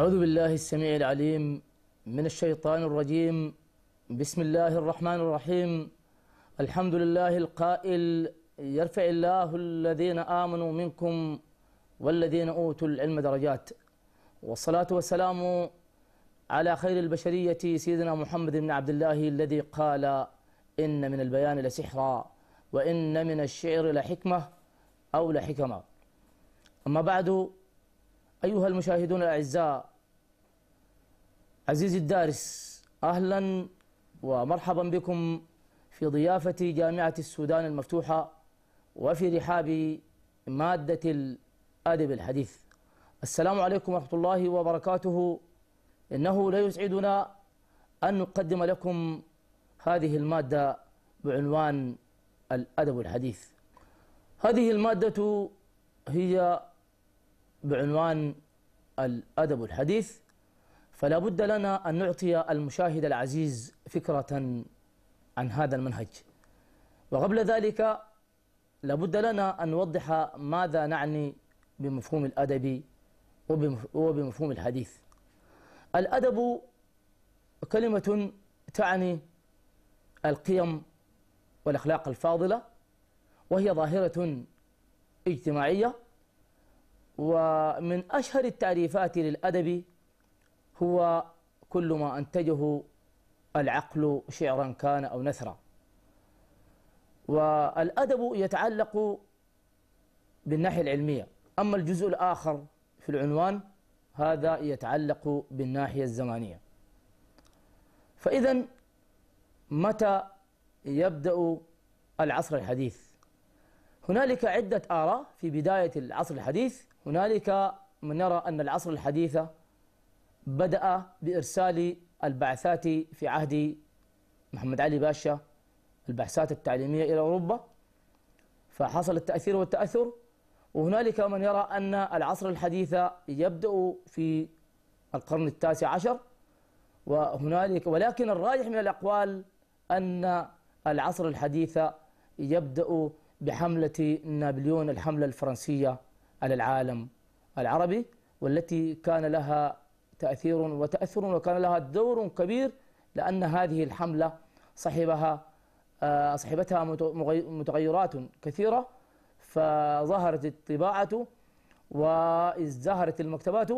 أعوذ بالله السميع العليم من الشيطان الرجيم بسم الله الرحمن الرحيم الحمد لله القائل يرفع الله الذين آمنوا منكم والذين أوتوا العلم درجات والصلاة والسلام على خير البشرية سيدنا محمد بن عبد الله الذي قال إن من البيان لسحرا وإن من الشعر لحكمة أو لحكمة أما بعد أيها المشاهدون الأعزاء عزيزي الدارس أهلا ومرحبا بكم في ضيافة جامعة السودان المفتوحة وفي رحاب مادة الأدب الحديث السلام عليكم ورحمة الله وبركاته إنه لا يسعدنا أن نقدم لكم هذه المادة بعنوان الأدب الحديث هذه المادة هي بعنوان الأدب الحديث فلا بد لنا أن نعطي المشاهد العزيز فكرة عن هذا المنهج وقبل ذلك لابد لنا أن نوضح ماذا نعني بمفهوم الأدب وبمفهوم الحديث الأدب كلمة تعني القيم والأخلاق الفاضلة وهي ظاهرة اجتماعية ومن أشهر التعريفات للأدب هو كل ما أنتجه العقل شعرا كان أو نثرا والأدب يتعلق بالناحية العلمية أما الجزء الآخر في العنوان هذا يتعلق بالناحية الزمانية فإذا متى يبدأ العصر الحديث هنالك عدة آراء في بداية العصر الحديث هنالك من نرى أن العصر الحديث بدأ بإرسال البعثات في عهد محمد علي باشا البعثات التعليمية إلى أوروبا فحصل التأثير والتأثر وهنالك من يرى أن العصر الحديث يبدأ في القرن التاسع عشر وهنالك ولكن الراجح من الأقوال أن العصر الحديث يبدأ بحملة نابليون الحملة الفرنسية على العالم العربي والتي كان لها تأثير وتأثر وكان لها دور كبير لأن هذه الحملة صحبها آه، صحبتها متغيرات كثيرة فظهرت الطباعة وازدهرت المكتبات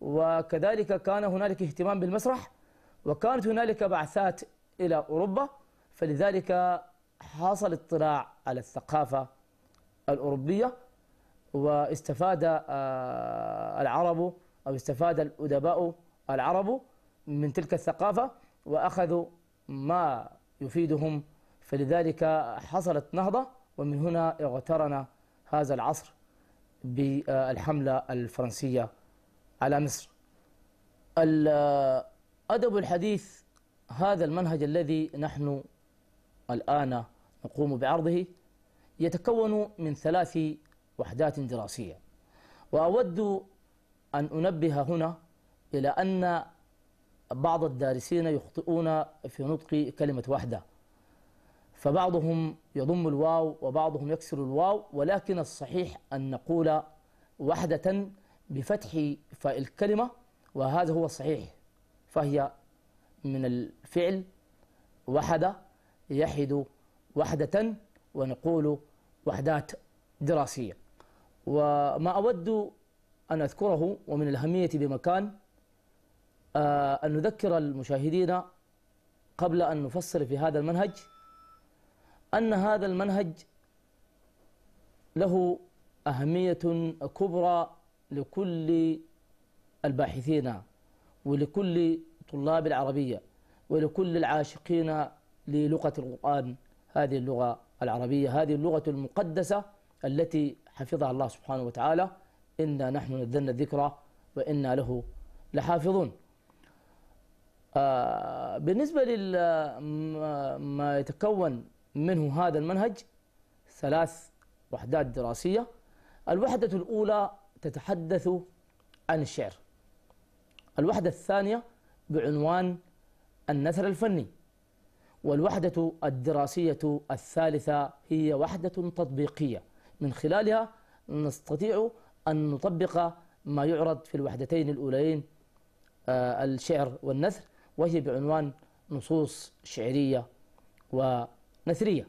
وكذلك كان هنالك اهتمام بالمسرح وكانت هنالك بعثات إلى أوروبا فلذلك حصل اطلاع على الثقافة الأوروبية واستفاد آه، العرب أو استفاد الأدباء العرب من تلك الثقافة وأخذوا ما يفيدهم فلذلك حصلت نهضة ومن هنا اغترن هذا العصر بالحملة الفرنسية على مصر الأدب آه، الحديث هذا المنهج الذي نحن الآن نقوم بعرضه يتكون من ثلاث وحدات دراسية وأود أن أنبه هنا إلى أن بعض الدارسين يخطئون في نطق كلمة وحدة فبعضهم يضم الواو وبعضهم يكسر الواو ولكن الصحيح أن نقول وحدة بفتح فاء الكلمة وهذا هو الصحيح فهي من الفعل وحده يحد وحدة ونقول وحدات دراسية وما أود أن أذكره ومن الأهمية بمكان آه، أن نذكر المشاهدين قبل أن نفصل في هذا المنهج أن هذا المنهج له أهمية كبرى لكل الباحثين ولكل طلاب العربية ولكل العاشقين للغة القرآن هذه اللغة العربية هذه اللغة المقدسة التي حفظها الله سبحانه وتعالى إنا نحن نزلنا الذكر وإنا له لحافظون آه، بالنسبة لما يتكون منه هذا المنهج ثلاث وحدات دراسية الوحدة الأولى تتحدث عن الشعر الوحدة الثانية بعنوان النثر الفني والوحدة الدراسية الثالثة هي وحدة تطبيقية من خلالها نستطيع أن نطبق ما يعرض في الوحدتين الأولين آه، الشعر والنثر وهي بعنوان نصوص شعرية ونثرية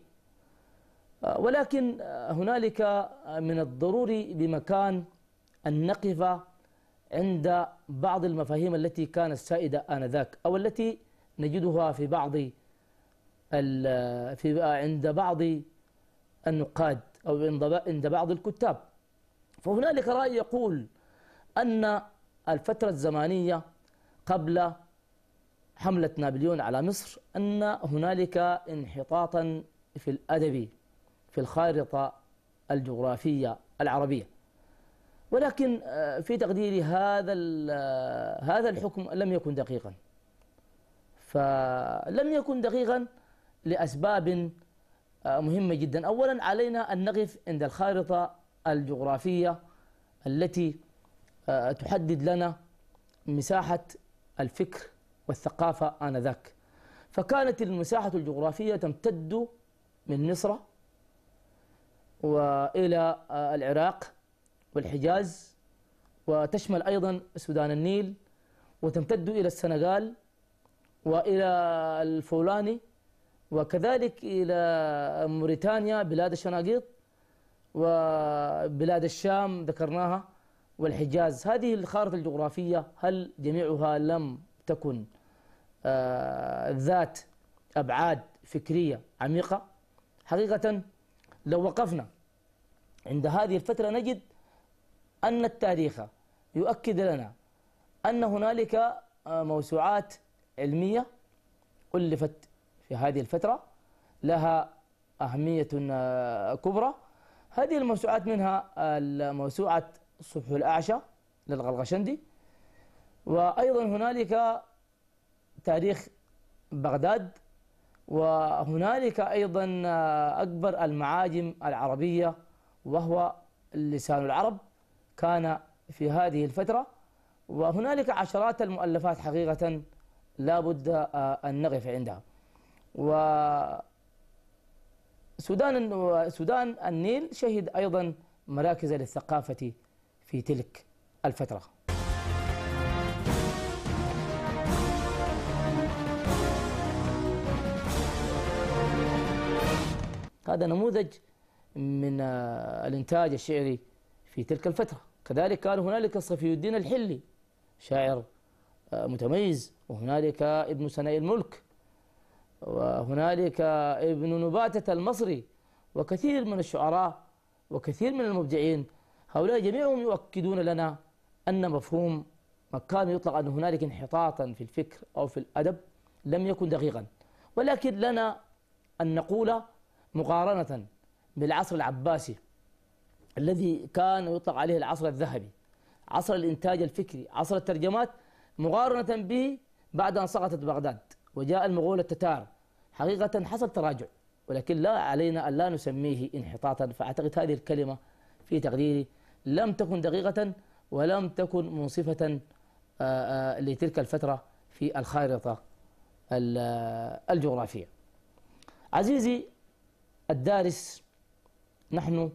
آه، ولكن هنالك من الضروري بمكان أن نقف عند بعض المفاهيم التي كانت سائدة آنذاك أو التي نجدها في بعض في آه، عند بعض النقاد أو عند بعض الكتاب فهنالك رأي يقول أن الفترة الزمانية قبل حملة نابليون على مصر أن هنالك انحطاطا في الأدب في الخارطة الجغرافية العربية ولكن آه، في تقديري هذا آه، هذا الحكم لم يكن دقيقا فلم يكن دقيقا لأسباب آه، مهمة جدا أولا علينا أن نقف عند الخارطة الجغرافية التي آه، تحدد لنا مساحة الفكر والثقافة آنذاك فكانت المساحة الجغرافية تمتد من مصر وإلى آه، العراق والحجاز وتشمل أيضا سودان النيل وتمتد إلى السنغال وإلى الفولاني وكذلك إلى موريتانيا بلاد الشناقيط وبلاد الشام ذكرناها والحجاز هذه الخارطة الجغرافية هل جميعها لم تكن آه، ذات أبعاد فكرية عميقة حقيقة لو وقفنا عند هذه الفترة نجد أن التاريخ يؤكد لنا أن هنالك آه، موسوعات علمية ألفت في هذه الفترة لها أهمية آه، كبرى هذه الموسوعات منها آه، موسوعة صبح الأعشى للغلغشندي وأيضا هنالك تاريخ بغداد وهنالك أيضا آه، أكبر المعاجم العربية وهو لسان العرب كان في هذه الفترة وهنالك عشرات المؤلفات حقيقة لا بد أن نقف عندها و سودان سودان النيل شهد أيضا مراكز للثقافة في تلك الفترة هذا نموذج من آه، الإنتاج الشعري في تلك الفترة كذلك كان هنالك صفي الدين الحلي شاعر آه، متميز وهنالك ابن سناء الملك وهنالك ابن نباتة المصري وكثير من الشعراء وكثير من المبدعين هؤلاء جميعهم يؤكدون لنا أن مفهوم ما كان يطلق أن هنالك انحطاطا في الفكر أو في الأدب لم يكن دقيقا ولكن لنا أن نقول مقارنة بالعصر العباسي الذي كان يطلق عليه العصر الذهبي عصر الإنتاج الفكري عصر الترجمات مقارنة به بعد أن سقطت بغداد وجاء المغول التتار حقيقة حصل تراجع ولكن لا علينا أن لا نسميه انحطاطا فأعتقد هذه الكلمة في تقديري لم تكن دقيقة ولم تكن منصفة آه، آه، لتلك الفترة في الخارطة آه، الجغرافية عزيزي الدارس نحن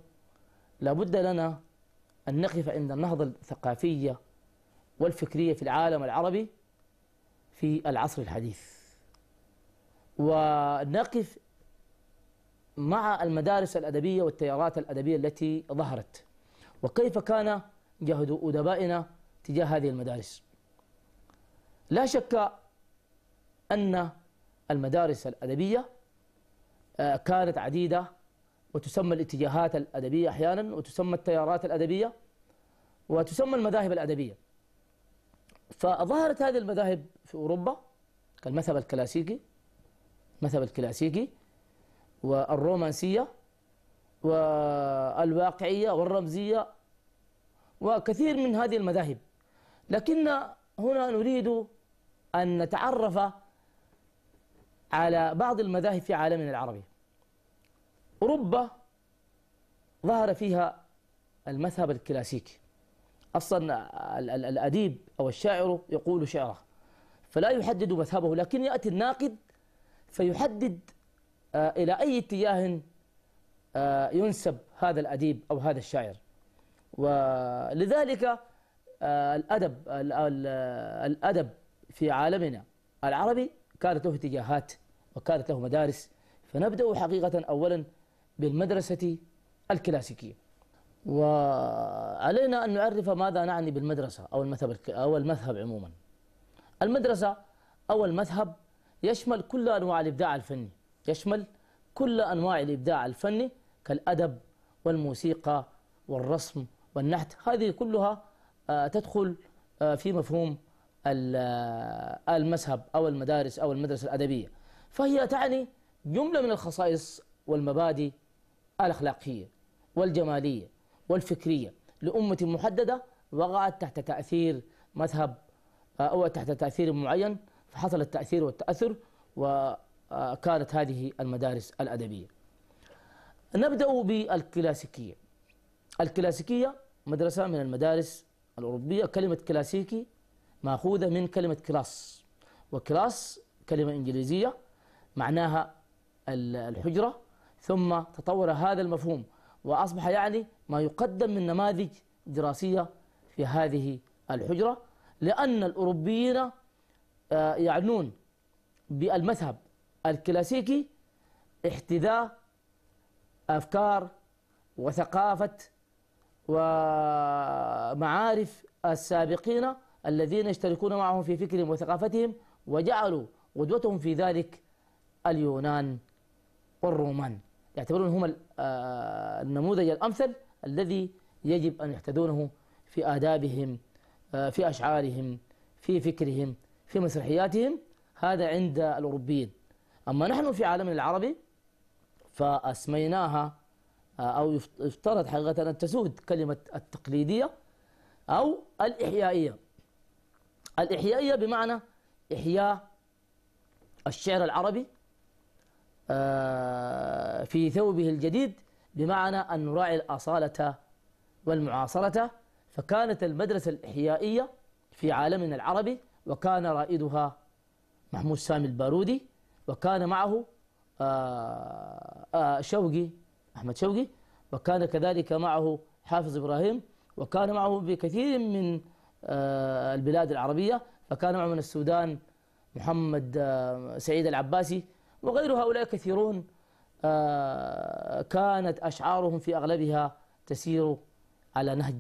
لابد لنا أن نقف عند النهضة الثقافية والفكرية في العالم العربي في العصر الحديث ونقف مع المدارس الأدبية والتيارات الأدبية التي ظهرت وكيف كان جهد أدبائنا تجاه هذه المدارس لا شك أن المدارس الأدبية آه، كانت عديدة وتسمى الاتجاهات الأدبية أحيانا وتسمى التيارات الأدبية وتسمى المذاهب الأدبية فظهرت هذه المذاهب في أوروبا كالمذهب الكلاسيكي مثل الكلاسيكي والرومانسية والواقعية والرمزية وكثير من هذه المذاهب لكن هنا نريد أن نتعرف على بعض المذاهب في عالمنا العربي أوروبا ظهر فيها المذهب الكلاسيكي أصلا الأديب أو الشاعر يقول شعره فلا يحدد مذهبه لكن يأتي الناقد فيحدد آه، إلى أي اتجاه آه، ينسب هذا الأديب أو هذا الشاعر ولذلك آه، الأدب الأدب في عالمنا العربي كانت له اتجاهات وكانت له مدارس فنبدأ حقيقة أولا بالمدرسة الكلاسيكية وعلينا أن نعرف ماذا نعني بالمدرسة أو المذهب أو المذهب عموما المدرسة أو المذهب يشمل كل أنواع الإبداع الفني يشمل كل أنواع الإبداع الفني كالأدب والموسيقى والرسم والنحت هذه كلها آه، تدخل آه، في مفهوم آه، المذهب أو المدارس أو المدرسة الأدبية فهي تعني جملة من الخصائص والمبادئ الأخلاقية والجمالية والفكرية لأمة محددة وقعت تحت تأثير مذهب أو تحت تأثير معين فحصل التأثير والتأثر وكانت هذه المدارس الأدبية نبدأ بالكلاسيكية الكلاسيكية مدرسة من المدارس الأوروبية كلمة كلاسيكي مأخوذة من كلمة كلاس وكلاس كلمة إنجليزية معناها الحجرة ثم تطور هذا المفهوم وأصبح يعني ما يقدم من نماذج دراسية في هذه الحجرة لأن الأوروبيين آه، يعنون بالمذهب الكلاسيكي احتذاء أفكار وثقافة ومعارف السابقين الذين يشتركون معهم في فكرهم وثقافتهم وجعلوا قدوتهم في ذلك اليونان والرومان يعتبرون هم آه، النموذج الأمثل الذي يجب أن يحتذونه في آدابهم آه، في أشعارهم في فكرهم في مسرحياتهم هذا عند الأوروبيين أما نحن في عالمنا العربي فأسميناها آه، أو يفترض حقيقة أن تسود كلمة التقليدية أو الإحيائية الإحيائية بمعنى إحياء الشعر العربي آه، في ثوبه الجديد بمعنى أن نراعي الأصالة والمعاصرة فكانت المدرسة الإحيائية في عالمنا العربي وكان رائدها محمود سامي البارودي وكان معه آه، آه، شوقي أحمد شوقي وكان كذلك معه حافظ إبراهيم وكان معه بكثير من آه، البلاد العربية فكان معه من السودان محمد سعيد العباسي وغير هؤلاء كثيرون كانت أشعارهم في أغلبها تسير على نهج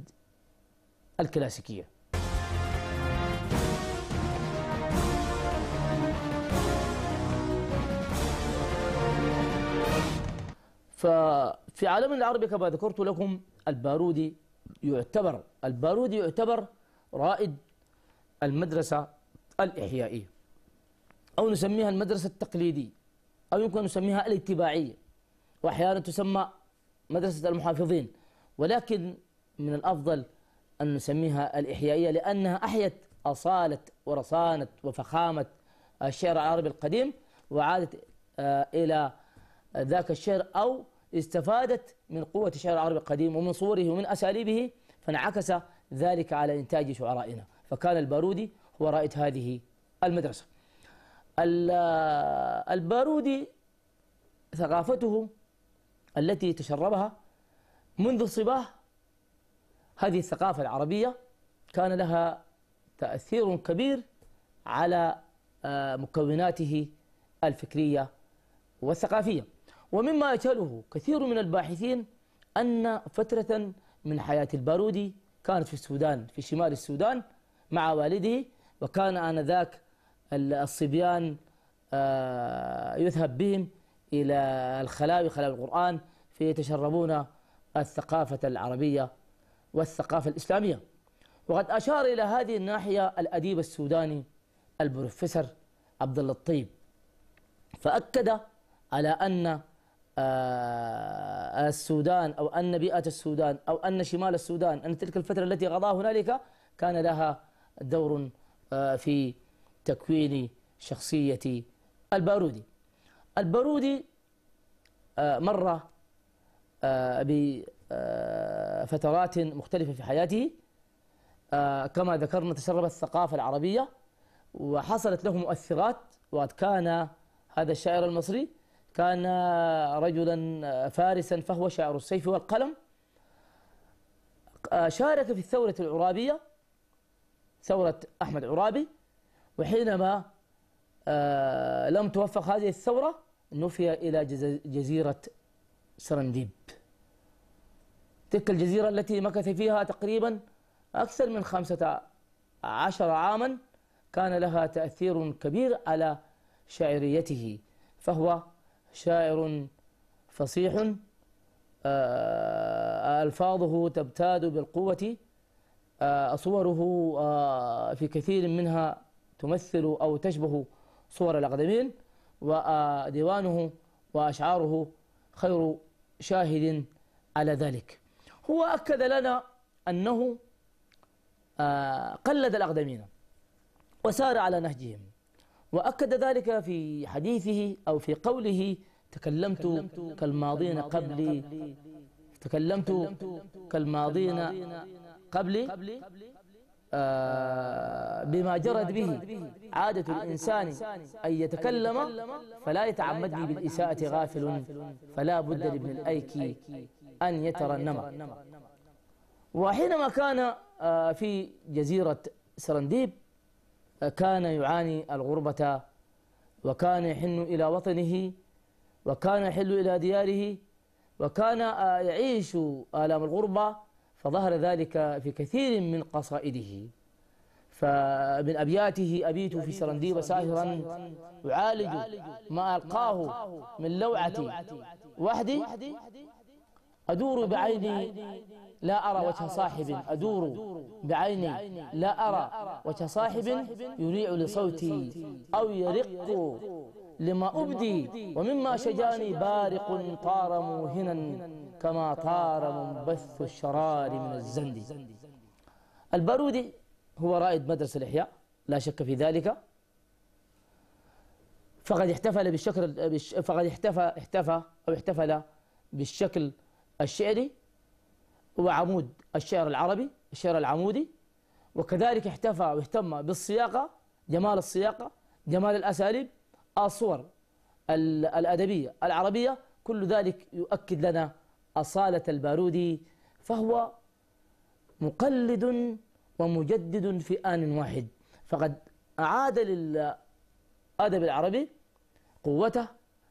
الكلاسيكية ففي عالمنا العربي كما ذكرت لكم البارودي يعتبر البارودي يعتبر رائد المدرسة الإحيائية أو نسميها المدرسة التقليدية أو يمكن نسميها الاتباعية وأحيانا تسمى مدرسة المحافظين ولكن من الأفضل أن نسميها الإحيائية لأنها أحيت أصالة ورصانة وفخامة الشعر العربي القديم وعادت آه، إلى ذاك الشعر أو استفادت من قوة الشعر العربي القديم ومن صوره ومن أساليبه فانعكس ذلك على إنتاج شعرائنا فكان البارودي هو رائد هذه المدرسة البارودي ثقافته التي تشربها منذ صباه هذه الثقافة العربية كان لها تأثير كبير على آه، مكوناته الفكرية والثقافية ومما يجهله كثير من الباحثين أن فترة من حياة البارودي كانت في السودان في شمال السودان مع والده وكان آنذاك الصبيان آه، يذهب بهم إلى الخلاوي خلاوي القرآن فيتشربون الثقافة العربية والثقافة الإسلامية وقد أشار إلى هذه الناحية الأديب السوداني البروفيسور عبد الله الطيب فأكد على أن آه، السودان أو أن بيئة السودان أو أن شمال السودان أن تلك الفترة التي غضاها هنالك كان لها دور آه، في تكوين شخصية البارودي البارودي آه، مر بفترات مختلفة في حياته كما ذكرنا تشرب الثقافة العربية وحصلت له مؤثرات وقد كان هذا الشاعر المصري كان رجلا فارسا فهو شاعر السيف والقلم شارك في الثورة العرابية ثورة أحمد عرابي وحينما آه، لم توفق هذه الثورة نفي إلى جزيرة سرنديب تلك الجزيرة التي مكث فيها تقريبا أكثر من خمسة عشر عاما كان لها تأثير كبير على شاعريته فهو شاعر فصيح آه، ألفاظه تبتاد بالقوة آه، صوره آه، في كثير منها تمثل أو تشبه صور الأقدمين وديوانه وأشعاره خير شاهد على ذلك هو أكد لنا أنه قلد الأقدمين وسار على نهجهم وأكد ذلك في حديثه أو في قوله تكلمت كالماضين قبلي تكلمت كالماضين قبلي آه، بما جرت به عادة الإنسان أن يتكلم فلا يتعمد بالإساءة غافل فلا بد لابن الأيك أن يترنم وحينما كان آه، في جزيرة سرنديب كان يعاني الغربة وكان يحن إلى وطنه وكان يحل إلى دياره وكان آه، يعيش آلام الغربة فظهر ذلك في كثير من قصائده فمن أبياته أبيت في سرنديب ساهرا أعالج ما ألقاه من لوعة وحدي أدور بعيني لا أرى وجه صاحب أدور بعيني لا أرى وجه صاحب يريع لصوتي أو يرق لما أبدي ومما شجاني بارق طار موهنا كما طار منبث الشرار من الزند البارودي هو رائد مدرسة الإحياء لا شك في ذلك فقد احتفل بالشكل فقد احتفى احتفى أو احتفل بالشكل الشعري وعمود الشعر العربي الشعر العمودي وكذلك احتفى واهتم بالسياقة جمال السياقة جمال الأساليب الصور الأدبية العربية كل ذلك يؤكد لنا أصالة البارودي فهو مقلد ومجدد في آن واحد فقد أعاد للأدب العربي قوته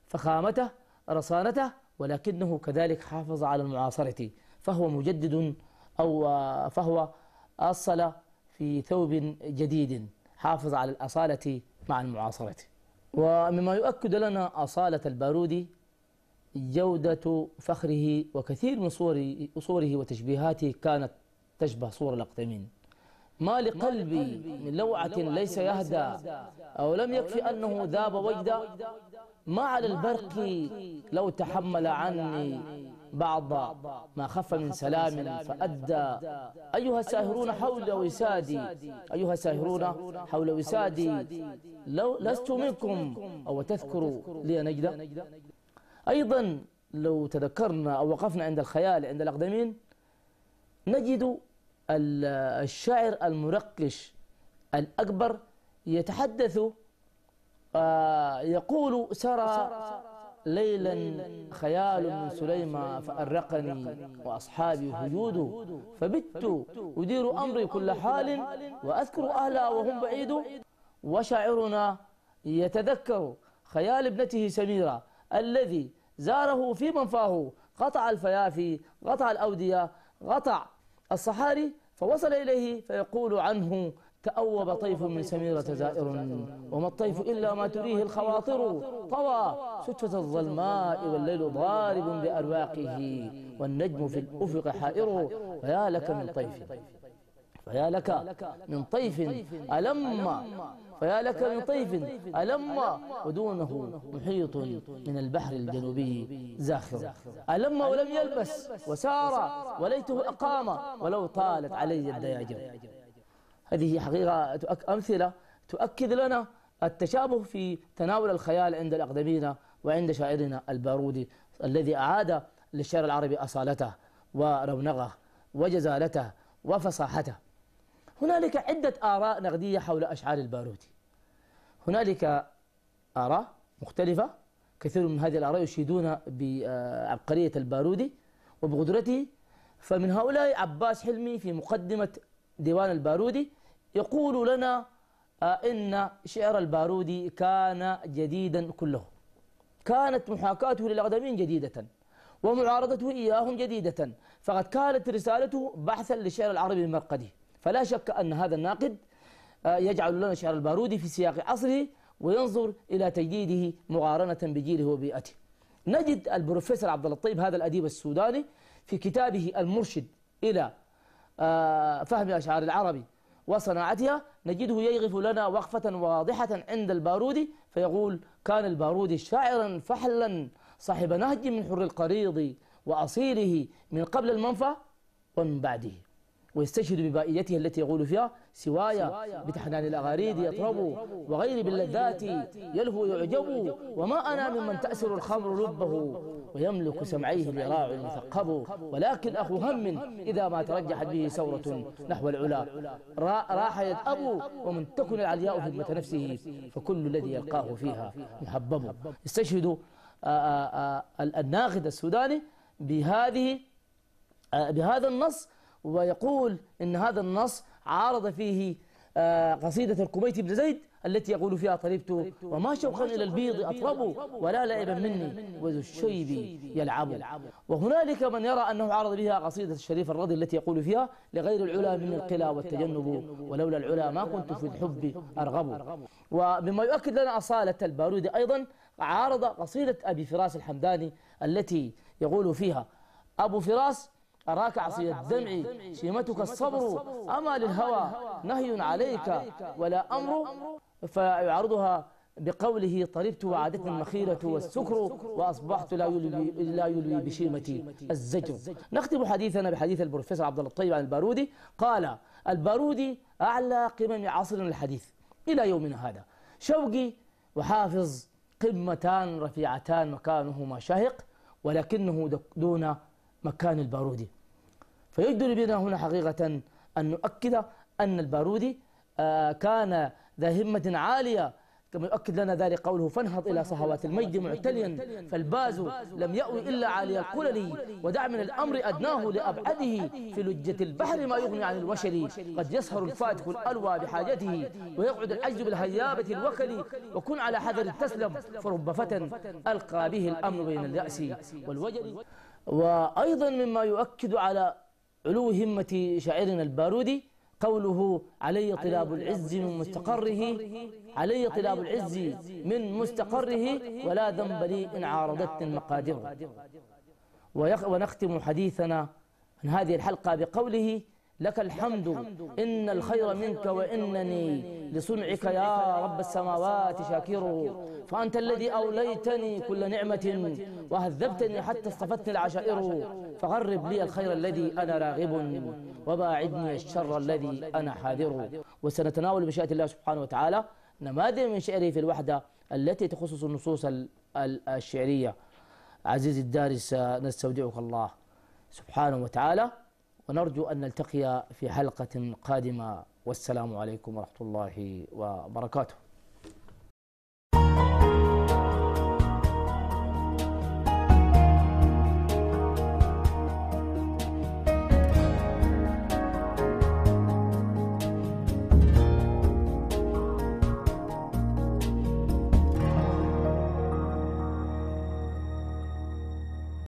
فخامته رصانته ولكنه كذلك حافظ على المعاصرة فهو مجدد أو فهو أصل في ثوب جديد حافظ على الأصالة مع المعاصرة ومما يؤكد لنا أصالة البارودي جودة فخره وكثير من صوره, وتشبيهاته كانت تشبه صور الأقدمين ما لقلبي من لوعة ليس يهدى أو لم يكفي أنه ذاب وجدا ما على البرق لو تحمل عني بعض ما خف من سلام فأدى أيها الساهرون حول وسادي أيها الساهرون حول وسادي لو لست منكم أو تذكروا لي نجدة أيضا لو تذكرنا أو وقفنا عند الخيال عند الأقدمين نجد الشاعر المرقش الأكبر يتحدث يقول سرى ليلا خيال من سليمة فأرقني وأصحابي هجود فبت أدير أمري كل حال وأذكر أهلا وهم بعيد وشاعرنا يتذكر خيال ابنته سميرة الذي زاره في منفاه قطع الفيافي قطع الأودية قطع الصحاري فوصل إليه فيقول عنه تأوب طيف من سميرة زائر وما الطيف إلا ما تريه الخواطر طوى سدفة الظلماء والليل ضارب بأرواقه والنجم في الأفق حائر فيا لك من طيف فيا لك من طيف ألم فيا لك من طيف ألم ودونه محيط من البحر الجنوبي زاخر ألم ولم يلبس وسار وليته أقام ولو طالت علي الدياجر هذه حقيقة أمثلة تؤكد لنا التشابه في تناول الخيال عند الأقدمين وعند شاعرنا البارودي الذي أعاد للشعر العربي أصالته ورونقه وجزالته وفصاحته هنالك عدة آراء نقدية حول أشعار البارودي هنالك آراء مختلفة كثير من هذه الآراء يشيدون بعبقرية البارودي وبقدرته فمن هؤلاء عباس حلمي في مقدمة ديوان البارودي يقول لنا آه، إن شعر البارودي كان جديدا كله كانت محاكاته للأقدمين جديدة ومعارضته إياهم جديدة فقد كانت رسالته بحثا للشعر العربي المرقدي فلا شك أن هذا الناقد آه، يجعل لنا شعر البارودي في سياق عصره وينظر إلى تجديده مقارنة بجيله وبيئته نجد البروفيسور عبد اللطيف هذا الأديب السوداني في كتابه المرشد إلى آه، فهم أشعار العربي وصناعتها نجده يغف لنا وقفة واضحة عند البارودي فيقول كان البارودي شاعرا فحلا صاحب نهج من حر القريض وأصيله من قبل المنفى ومن بعده ويستشهد ببائيته التي يقول فيها سواي بتحنان الأغاريد يطرب وغير باللذات يلهو يعجب وما أنا ممن تأسر الخمر لبه ويملك سمعيه اليراع المثقب ولكن أخو هم إذا ما ترجحت به ثورة نحو العلا راح يتأب ومن تكن العلياء همة نفسه فكل الذي يلقاه فيها محبب يستشهد آه، آه، آه، الناقد السوداني بهذه بهذا النص ويقول أن هذا النص عارض فيه آه، قصيدة الكميت بن زيد التي يقول فيها طربت وما شوقا إلى البيض أطرب ولا لعبا مني وذو الشيب يلعب وهنالك من يرى أنه عرض بها قصيدة الشريف الرضي التي يقول فيها لغير العلا من القلا والتجنب ولولا العلا ما كنت في الحب أرغب ومما يؤكد لنا أصالة البارودي أيضا عارض قصيدة أبي فراس الحمداني التي يقول فيها أبو فراس أراك عصي الدمع شيمتك الصبر أما للهوى نهي عليك ولا أمر فيعرضها بقوله طربت وعادتني المخيرة والسكر وأصبحت لا يلوي, لا يلوي بشيمتي الزجر نختم حديثنا بحديث البروفيسور عبد الطيب عن البارودي قال البارودي أعلى قمم عصرنا الحديث إلى يومنا هذا شوقي وحافظ قمتان رفيعتان مكانهما شهق ولكنه دون مكان البارودي فيجدر بنا هنا حقيقة أن نؤكد أن البارودي آه، كان ذا همة عالية كما يؤكد لنا ذلك قوله فانهض إلى صهوات المجد معتليا فالباز لم يأوي إلا على الكلل ودع من الأمر أدناه لأبعده في لجة البحر ما يغني عن الوشر قد يسهر الفاتح الألوى بحاجته ويقعد العجز بالهيابة الوكل وكن على حذر تسلم فرب فتى ألقى به الأمر بين اليأس والوجل وأيضا مما يؤكد على علو همة شاعرنا البارودي قوله علي طلاب العز من مستقره علي طلاب العز من مستقره ولا ذنب لي إن عارضتني المقادير ونختم حديثنا عن هذه الحلقة بقوله لك الحمد إن الخير منك وإنني لصنعك يا رب السماوات شاكر فأنت الذي أوليتني كل نعمة وهذبتني حتى اصطفتني العشائر فغرب لي الخير الذي أنا راغب وباعدني الشر الذي أنا حاذر وسنتناول بشأن الله سبحانه وتعالى نماذج من شعره في الوحدة التي تخصص النصوص الشعرية عزيزي الدارس نستودعك الله سبحانه وتعالى ونرجو أن نلتقي في حلقة قادمة والسلام عليكم ورحمة الله وبركاته